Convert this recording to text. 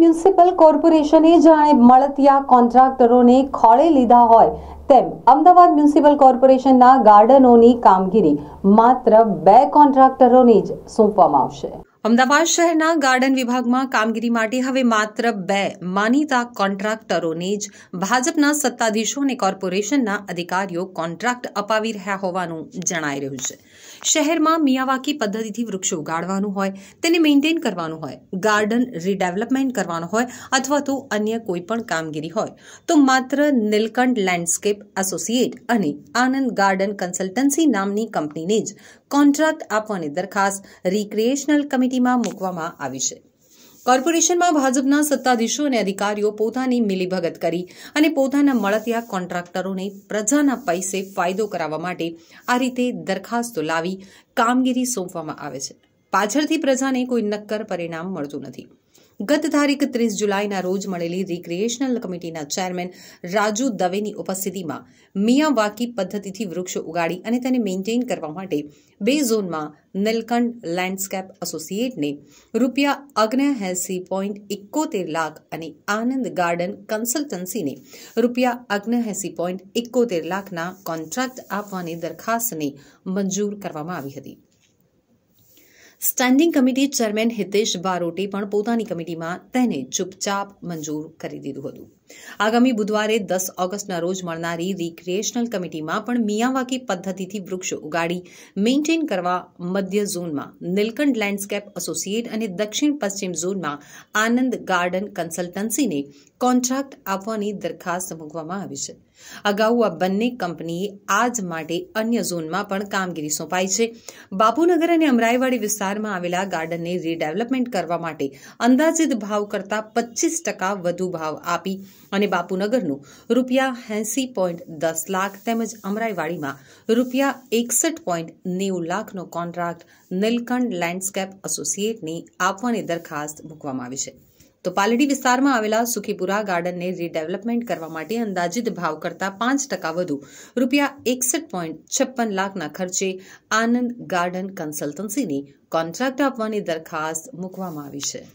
municipal કોર્પોરેશને જાણે મળતિયા કોન્ટ્રાક્ટરોને ખોળે લીધા હોય તેમ અમદાવાદ મ્યુનિસિપલ કોર્પોરેશનના ગાર્ડનોની કામગીરી માત્ર બે કોન્ટ્રાક્ટરોને જ સોંપવામાં આવશે અમદાવાદ શહેરના ગાર્ડન વિભાગમાં કામગીરી માટે હવે માત્ર બે માનીતા કોન્ટ્રાક્ટરોને જ ભાજપના સત્તાધીશો અને કોર્પોરેશનના અધિકારીઓ કોન્ટ્રાક્ટ અપાવી રહ્યા હોવાનું જણાઈ રહ્યું છે શહેરમાં મિયાવાકી પદ્ધતિથી વૃક્ષો ઉગાડવાનું હોય તેને મેન્ટેન કરવાનું હોય ગાર્ડન રીડેવલપમેન્ટ કરવાનું હોય અથવા તો અન્ય કોઈપણ કામગીરી હોય તો માત્ર નીલકંઠ લેન્ડસ્કેપ એસોસિએટ અને આનંદ ગાર્ડન કન્સલ્ટન્સી નામની કંપનીને જ કોન્ટ્રાક્ટ આપવાની દરખાસ્ત રિક્રિએશનલ કમિટી સમિતિમાં મૂકવામાં આવી છે કોર્પોરેશનમાં ભાજપના સત્તાધીશો અને અધિકારીઓ પોતાની મિલીભગત કરી અને પોતાના મળતિયા કોન્ટ્રાક્ટરોને પ્રજાના પૈસે ફાયદો કરાવવા માટે આ રીતે દરખાસ્તો લાવી કામગીરી સોંપવામાં આવે છે પાછળથી પ્રજાને કોઈ નક્કર પરિણામ મળતું નથી ગત તારીખ ત્રીસ જુલાઈના રોજ મળેલી રિક્રિએશનલ કમિટીના ચેરમેન રાજુ દવેની ઉપસ્થિતિમાં મિયાવાકી પદ્ધતિથી વૃક્ષો ઉગાડી અને તેને મેન્ટેન કરવા માટે બે ઝોનમાં નીલકંઠ લેન્ડસ્કેપ એસોસિએટને રૂપિયા અગ્નેએસી પોઈન્ટ એકોતેર લાખ અને આનંદ ગાર્ડન કન્સલ્ટન્સીને રૂપિયા અગ્નેએસી પોઈન્ટ એકોતેર લાખના કોન્ટ્રાક્ટ આપવાની દરખાસ્તને મંજૂર કરવામાં આવી હતી સ્ટેન્ડિંગ કમિટી ચેરમેન હિતેશ બારોટે પણ પોતાની કમિટીમાં તેને ચૂપચાપ મંજૂર કરી દીધું હતું આગામી બુધવારે દસ ઓગસ્ટના રોજ મળનારી રિક્રિએશનલ કમિટીમાં પણ મિયાવાકી પદ્ધતિથી વૃક્ષો ઉગાડી મેન્ટેન કરવા મધ્ય ઝોનમાં નીલકંઠ લેન્ડસ્કેપ એસોસિએટ અને દક્ષિણ પશ્ચિમ ઝોનમાં આનંદ ગાર્ડન કન્સલ્ટન્સીને કોન્ટ્રાક્ટ આપવાની દરખાસ્ત મૂકવામાં આવી છે અગાઉ આ બંને કંપનીએ આજ માટે અન્ય ઝોનમાં પણ કામગીરી સોંપાઈ છે બાપુનગર અને અમરાઈવાડી વિસ્તારમાં આવેલા ગાર્ડનને રીડેવલપમેન્ટ કરવા માટે અંદાજિત ભાવ કરતાં પચીસ ટકા વધુ ભાવ આપી અને બાપુનગરનું રૂપિયા એંસી પોઈન્ટ દસ લાખ તેમજ અમરાઈવાડીમાં રૂપિયા એકસઠ પોઈન્ટ નેવું લાખનો કોન્ટ્રાક્ટ નીલકંઠ લેન્ડસ્કેપ એસોસિએટની આપવાની દરખાસ્ત મૂકવામાં આવી છે તો પાલડી વિસ્તારમાં આવેલા સુખીપુરા ગાર્ડનને રીડેવલપમેન્ટ કરવા માટે અંદાજિત ભાવ કરતાં પાંચ ટકા વધુ રૂપિયા એકસઠ પોઈન્ટ છપ્પન લાખના ખર્ચે આનંદ ગાર્ડન કન્સલ્ટન્સીની કોન્ટ્રાક્ટ આપવાની દરખાસ્ત મૂકવામાં આવી છે